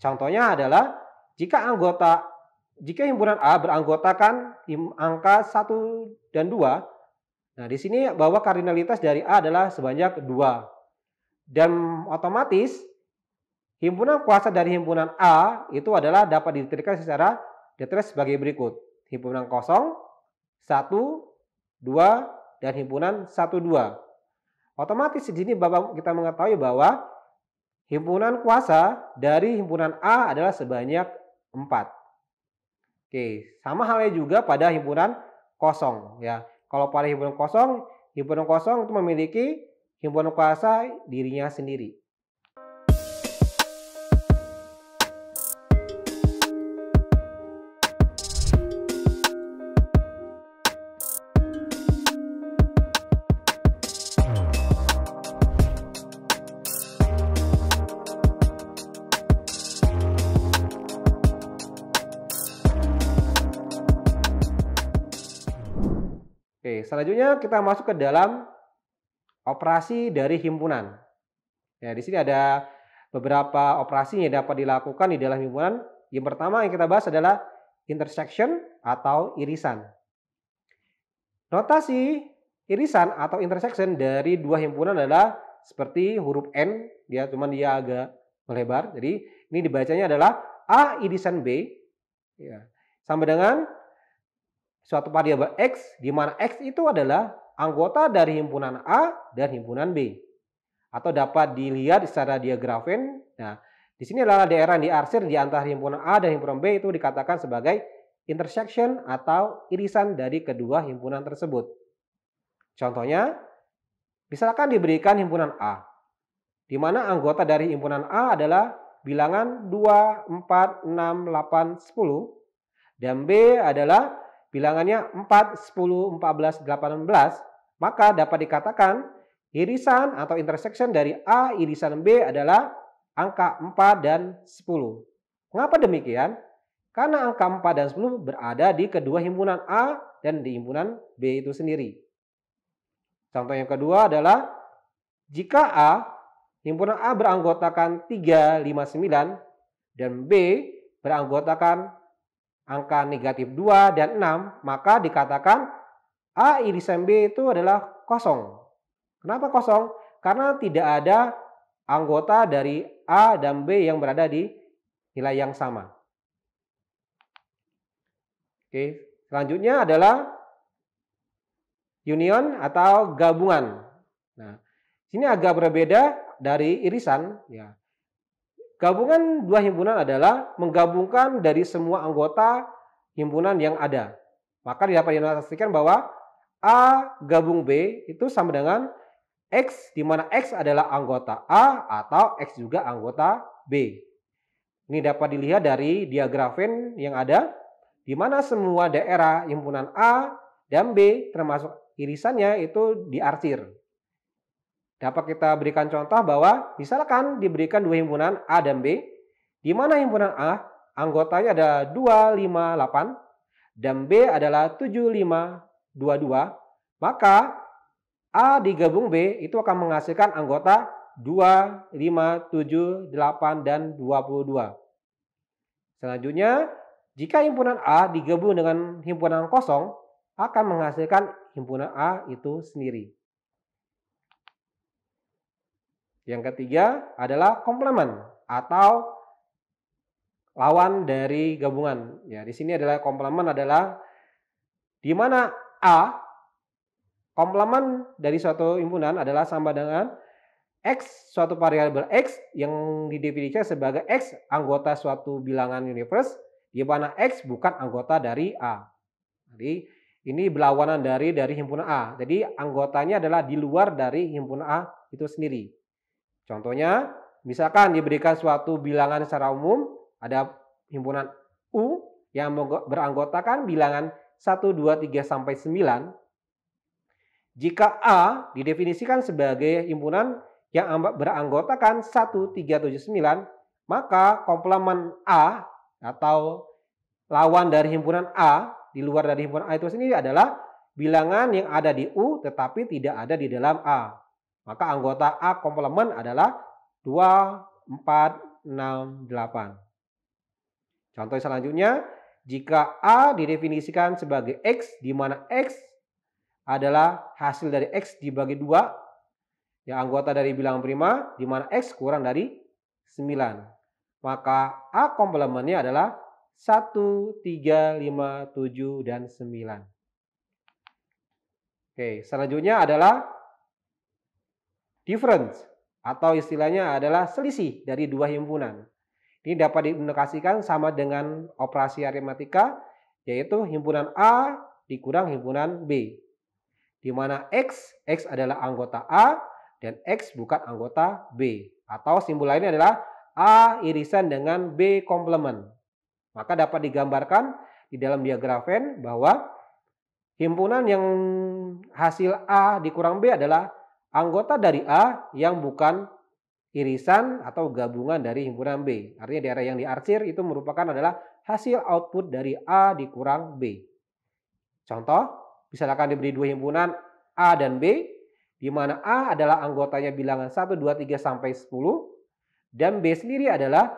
Contohnya adalah jika anggota jika himpunan A beranggotakan angka 1 dan 2, nah di sini bahwa kardinalitas dari A adalah sebanyak 2. Dan otomatis himpunan kuasa dari himpunan A itu adalah dapat diterikan secara detres sebagai berikut. Himpunan kosong, 1, 2, dan himpunan 1, 2. Otomatis di sini kita mengetahui bahwa Himpunan kuasa dari himpunan A adalah sebanyak 4. Oke, sama halnya juga pada himpunan kosong ya. Kalau pada himpunan kosong, himpunan kosong itu memiliki himpunan kuasa dirinya sendiri. Oke, selanjutnya kita masuk ke dalam operasi dari himpunan. Ya, di sini ada beberapa operasi yang dapat dilakukan di dalam himpunan. Yang pertama yang kita bahas adalah intersection atau irisan. Notasi irisan atau intersection dari dua himpunan adalah seperti huruf N, ya cuman dia agak melebar. Jadi ini dibacanya adalah A irisan B ya, sama dengan suatu variabel X, di mana X itu adalah anggota dari himpunan A dan himpunan B. Atau dapat dilihat secara diagrafin. Nah, di sini adalah daerah yang diarsir di antara himpunan A dan himpunan B itu dikatakan sebagai intersection atau irisan dari kedua himpunan tersebut. Contohnya, misalkan diberikan himpunan A, di mana anggota dari himpunan A adalah bilangan 2, 4, 6, 8, 10, dan B adalah bilangannya 4, 10, 14, 18, maka dapat dikatakan irisan atau intersection dari A irisan B adalah angka 4 dan 10. Mengapa demikian? Karena angka 4 dan 10 berada di kedua himpunan A dan di himpunan B itu sendiri. Contoh yang kedua adalah jika A, himpunan A beranggotakan 359 dan B beranggotakan angka negatif 2 dan 6, maka dikatakan A irisan B itu adalah kosong. Kenapa kosong? Karena tidak ada anggota dari A dan B yang berada di nilai yang sama. Oke, selanjutnya adalah union atau gabungan. Nah, sini agak berbeda dari irisan ya. Gabungan dua himpunan adalah menggabungkan dari semua anggota himpunan yang ada. Maka dapat dinotasikan bahwa A gabung B itu sama dengan X, di mana X adalah anggota A atau X juga anggota B. Ini dapat dilihat dari diagrafen yang ada, di mana semua daerah himpunan A dan B termasuk irisannya itu diarsir. Dapat kita berikan contoh bahwa misalkan diberikan dua himpunan A dan B, di mana himpunan A anggotanya ada 258 dan B adalah 7522, maka A digabung B itu akan menghasilkan anggota 2, 5, 7, 8, dan 22. Selanjutnya, jika himpunan A digabung dengan himpunan kosong, akan menghasilkan himpunan A itu sendiri. Yang ketiga adalah komplement atau lawan dari gabungan. Ya, di sini adalah komplement adalah di mana A komplement dari suatu himpunan adalah sama dengan X suatu variabel X yang didefinisikan sebagai X anggota suatu bilangan universe di mana X bukan anggota dari A. Jadi ini berlawanan dari dari himpunan A. Jadi anggotanya adalah di luar dari himpunan A itu sendiri. Contohnya, misalkan diberikan suatu bilangan secara umum, ada himpunan U yang beranggotakan bilangan 1, 2, 3, sampai 9. Jika A didefinisikan sebagai himpunan yang beranggotakan 1, 3, 7, 9, maka komplement A atau lawan dari himpunan A di luar dari himpunan A itu sendiri adalah bilangan yang ada di U tetapi tidak ada di dalam A. Maka anggota A komplement adalah 2, 4, 6, 8. Contoh selanjutnya, jika A didefinisikan sebagai X, di mana X adalah hasil dari X dibagi 2, ya anggota dari bilangan prima, di mana X kurang dari 9. Maka A komplementnya adalah 1, 3, 5, 7, dan 9. Oke, selanjutnya adalah difference atau istilahnya adalah selisih dari dua himpunan. Ini dapat diindikasikan sama dengan operasi aritmatika yaitu himpunan A dikurang himpunan B. Di mana X, X adalah anggota A dan X bukan anggota B. Atau simbol lainnya adalah A irisan dengan B komplement. Maka dapat digambarkan di dalam diagram Venn bahwa himpunan yang hasil A dikurang B adalah anggota dari A yang bukan irisan atau gabungan dari himpunan B. Artinya daerah yang diarsir itu merupakan adalah hasil output dari A dikurang B. Contoh, misalkan diberi dua himpunan A dan B, di mana A adalah anggotanya bilangan 1, 2, 3, sampai 10, dan B sendiri adalah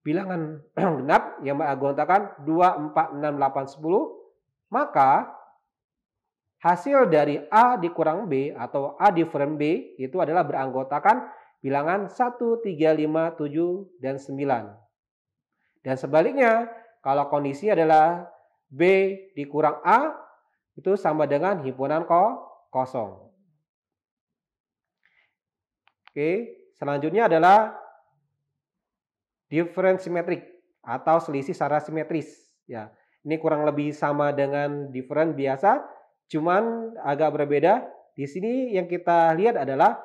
bilangan genap yang beranggotakan 2, 4, 6, 8, 10, maka Hasil dari A dikurang B atau A different B itu adalah beranggotakan bilangan 1, 3, 5, 7, dan 9. Dan sebaliknya, kalau kondisi adalah B dikurang A itu sama dengan himpunan ko kosong. Oke, selanjutnya adalah difference simetrik atau selisih secara simetris ya. Ini kurang lebih sama dengan difference biasa, Cuman agak berbeda. Di sini yang kita lihat adalah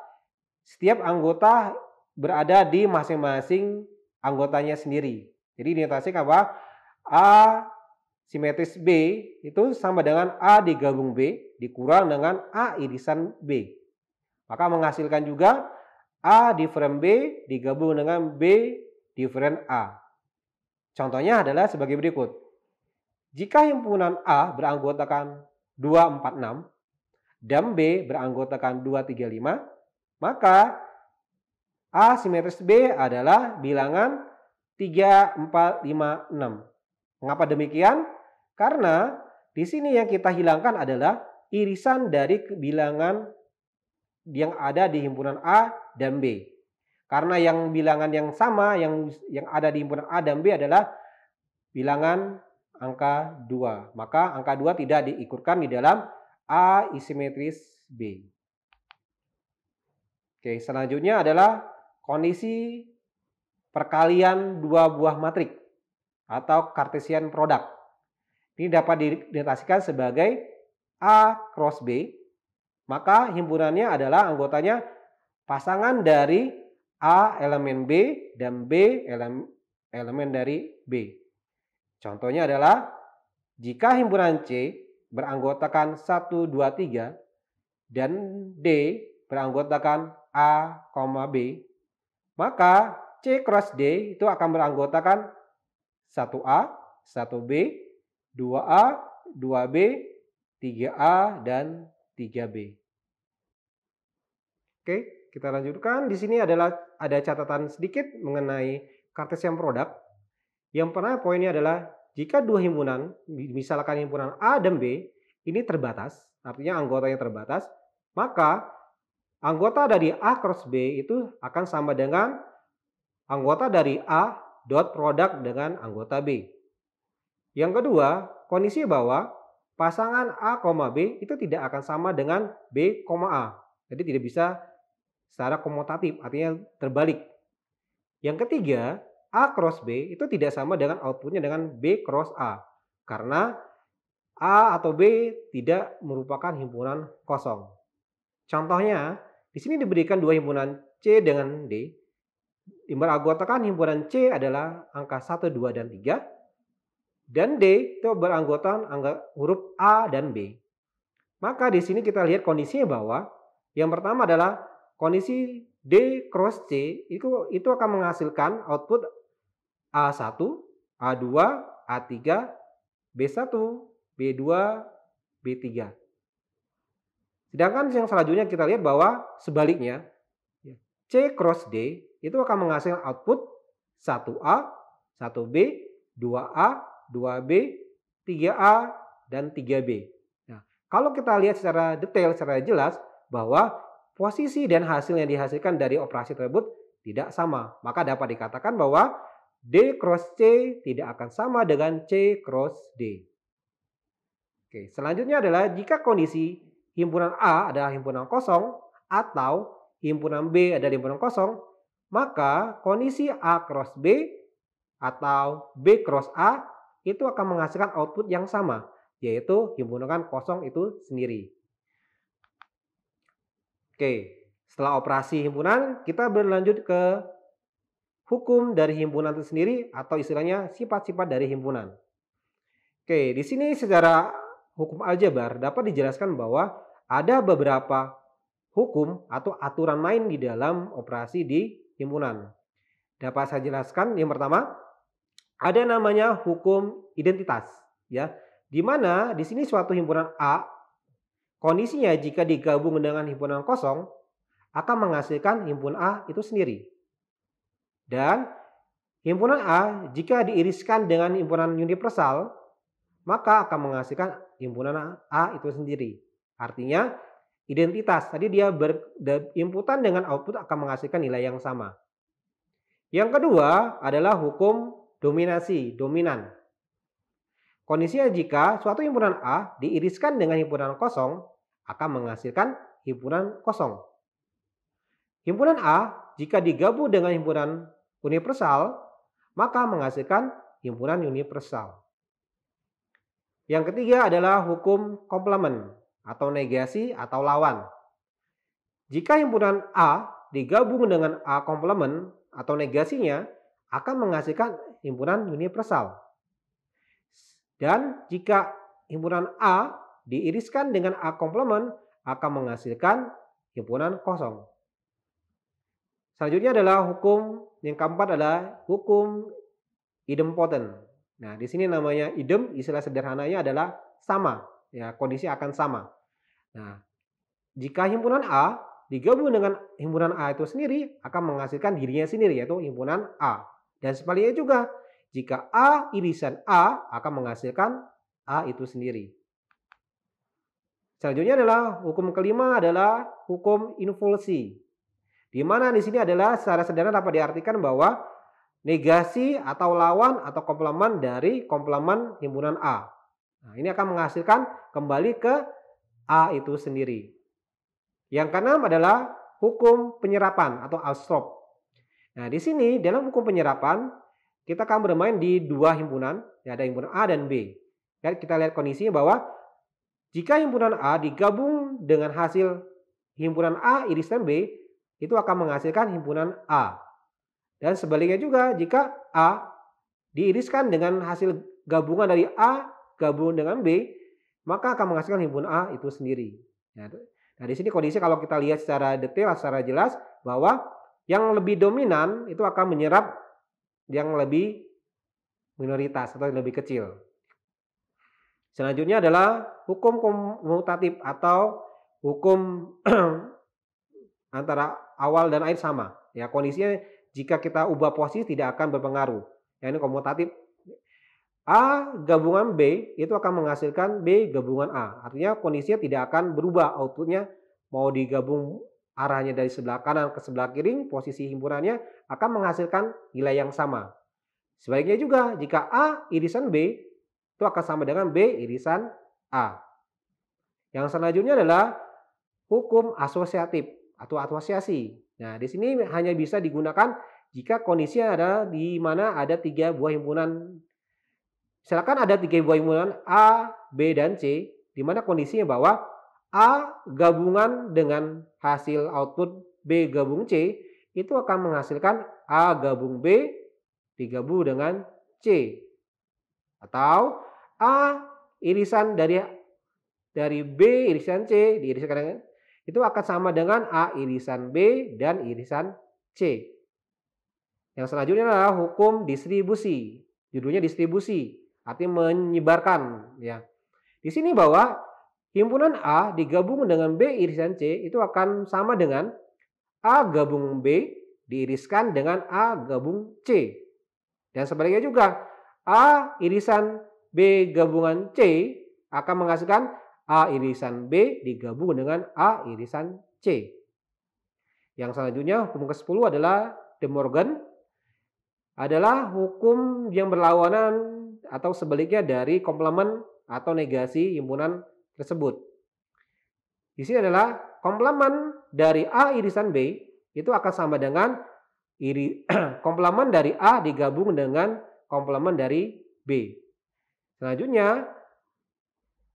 setiap anggota berada di masing-masing anggotanya sendiri. Jadi dinyatakan apa? A simetris B itu sama dengan A digabung B dikurang dengan A irisan B. Maka menghasilkan juga A diferen B digabung dengan B diferen A. Contohnya adalah sebagai berikut. Jika himpunan A beranggotakan 246 dan B beranggotakan 235, maka A simetris B adalah bilangan 3456. Mengapa demikian? Karena di sini yang kita hilangkan adalah irisan dari bilangan yang ada di himpunan A dan B. Karena yang bilangan yang sama yang yang ada di himpunan A dan B adalah bilangan angka 2. Maka angka 2 tidak diikutkan di dalam A isimetris B. Oke, selanjutnya adalah kondisi perkalian dua buah matrik atau Cartesian product. Ini dapat dinotasikan sebagai A cross B. Maka himpunannya adalah anggotanya pasangan dari A elemen B dan B elemen dari B. Contohnya adalah jika himpunan C beranggotakan 1, 2, 3 dan D beranggotakan A, B, maka C cross D itu akan beranggotakan 1A, 1B, 2A, 2B, 3A, dan 3B. Oke, kita lanjutkan. Di sini adalah ada catatan sedikit mengenai Cartesian product. Yang pertama poinnya adalah jika dua himpunan, misalkan himpunan A dan B, ini terbatas, artinya anggotanya terbatas, maka anggota dari A cross B itu akan sama dengan anggota dari A dot produk dengan anggota B. Yang kedua, kondisi bahwa pasangan A, B itu tidak akan sama dengan B, A. Jadi tidak bisa secara komutatif, artinya terbalik. Yang ketiga, A cross B itu tidak sama dengan outputnya dengan B cross A karena A atau B tidak merupakan himpunan kosong. Contohnya, di sini diberikan dua himpunan C dengan D. Di anggota aku katakan himpunan C adalah angka 1, 2, dan 3. Dan D itu beranggotan angka huruf A dan B. Maka di sini kita lihat kondisinya bahwa yang pertama adalah kondisi D cross C itu, itu akan menghasilkan output A1, A2, A3, B1, B2, B3. Sedangkan yang selanjutnya kita lihat bahwa sebaliknya ya, C cross D itu akan menghasilkan output 1A, 1B, 2A, 2B, 3A, dan 3B. Nah, kalau kita lihat secara detail, secara jelas bahwa posisi dan hasil yang dihasilkan dari operasi tersebut tidak sama. Maka dapat dikatakan bahwa D cross C tidak akan sama dengan C cross D. Oke, selanjutnya adalah jika kondisi himpunan A adalah himpunan kosong atau himpunan B adalah himpunan kosong, maka kondisi A cross B atau B cross A itu akan menghasilkan output yang sama, yaitu himpunan kosong itu sendiri. Oke, setelah operasi himpunan, kita berlanjut ke hukum dari himpunan itu sendiri atau istilahnya sifat-sifat dari himpunan. Oke, di sini secara hukum aljabar dapat dijelaskan bahwa ada beberapa hukum atau aturan main di dalam operasi di himpunan. Dapat saya jelaskan yang pertama, ada namanya hukum identitas, ya. Di mana di sini suatu himpunan A kondisinya jika digabung dengan himpunan kosong akan menghasilkan himpunan A itu sendiri. Dan himpunan A jika diiriskan dengan himpunan universal, maka akan menghasilkan himpunan A itu sendiri. Artinya identitas. Tadi dia inputan dengan output akan menghasilkan nilai yang sama. Yang kedua adalah hukum dominasi, dominan. Kondisinya jika suatu himpunan A diiriskan dengan himpunan kosong, akan menghasilkan himpunan kosong. Himpunan A jika digabung dengan himpunan universal, maka menghasilkan himpunan universal. Yang ketiga adalah hukum komplement atau negasi atau lawan. Jika himpunan A digabung dengan A komplement atau negasinya akan menghasilkan himpunan universal. Dan jika himpunan A diiriskan dengan A komplement akan menghasilkan himpunan kosong. Selanjutnya adalah hukum yang keempat adalah hukum idempotent. Nah, di sini namanya idem, istilah sederhananya adalah sama, ya kondisi akan sama. Nah, jika himpunan A digabung dengan himpunan A itu sendiri akan menghasilkan dirinya sendiri yaitu himpunan A. Dan sebaliknya juga, jika A irisan A akan menghasilkan A itu sendiri. Selanjutnya adalah hukum kelima adalah hukum involusi. Di mana di sini adalah secara sederhana dapat diartikan bahwa negasi atau lawan atau komplement dari komplement himpunan A. Nah, ini akan menghasilkan kembali ke A itu sendiri. Yang keenam adalah hukum penyerapan atau absorb. Nah, di sini dalam hukum penyerapan kita akan bermain di dua himpunan, ya ada himpunan A dan B. Dan ya, kita lihat kondisinya bahwa jika himpunan A digabung dengan hasil himpunan A irisan B, itu akan menghasilkan himpunan A. Dan sebaliknya juga jika A diiriskan dengan hasil gabungan dari A gabung dengan B, maka akan menghasilkan himpunan A itu sendiri. Nah, nah, di sini kondisi kalau kita lihat secara detail, secara jelas bahwa yang lebih dominan itu akan menyerap yang lebih minoritas atau yang lebih kecil. Selanjutnya adalah hukum komutatif atau hukum antara awal dan akhir sama. Ya, kondisinya jika kita ubah posisi tidak akan berpengaruh. Ya, ini komutatif. A gabungan B itu akan menghasilkan B gabungan A. Artinya kondisinya tidak akan berubah outputnya mau digabung arahnya dari sebelah kanan ke sebelah kiri, posisi himpunannya akan menghasilkan nilai yang sama. Sebaliknya juga jika A irisan B itu akan sama dengan B irisan A. Yang selanjutnya adalah hukum asosiatif atau asosiasi. Nah, di sini hanya bisa digunakan jika kondisi ada di mana ada tiga buah himpunan. Silakan ada tiga buah himpunan A, B, dan C, di mana kondisinya bahwa A gabungan dengan hasil output B gabung C itu akan menghasilkan A gabung B digabung dengan C. Atau A irisan dari dari B irisan C diirisan dengan itu akan sama dengan A irisan B dan irisan C. Yang selanjutnya adalah hukum distribusi. Judulnya distribusi, artinya menyebarkan ya. Di sini bahwa himpunan A digabung dengan B irisan C itu akan sama dengan A gabung B diiriskan dengan A gabung C. Dan sebaliknya juga A irisan B gabungan C akan menghasilkan A irisan B digabung dengan A irisan C. Yang selanjutnya hukum ke-10 adalah De Morgan adalah hukum yang berlawanan atau sebaliknya dari komplement atau negasi himpunan tersebut. Di sini adalah komplement dari A irisan B itu akan sama dengan iri komplement dari A digabung dengan komplement dari B. Selanjutnya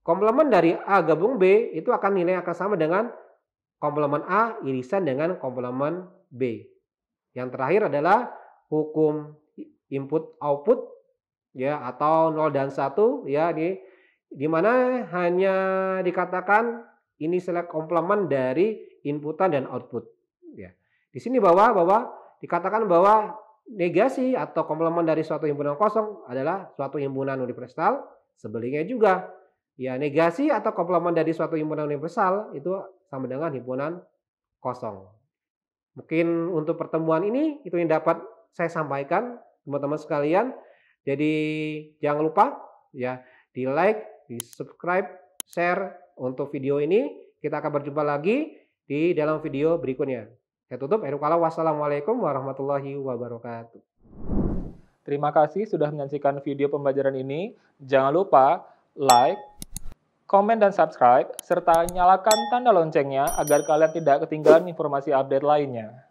Komplement dari A gabung B itu akan nilai akan sama dengan komplement A irisan dengan komplement B. Yang terakhir adalah hukum input output ya atau 0 dan 1 ya di di mana hanya dikatakan ini selek komplement dari inputan dan output ya. Di sini bahwa bahwa dikatakan bahwa negasi atau komplement dari suatu himpunan kosong adalah suatu himpunan universal. Sebaliknya juga Ya, negasi atau komplement dari suatu himpunan universal itu sama dengan himpunan kosong. Mungkin untuk pertemuan ini itu yang dapat saya sampaikan teman-teman sekalian. Jadi jangan lupa ya di like, di subscribe, share untuk video ini. Kita akan berjumpa lagi di dalam video berikutnya. Saya tutup. Edukala wassalamualaikum warahmatullahi wabarakatuh. Terima kasih sudah menyaksikan video pembelajaran ini. Jangan lupa like, komen dan subscribe, serta nyalakan tanda loncengnya agar kalian tidak ketinggalan informasi update lainnya.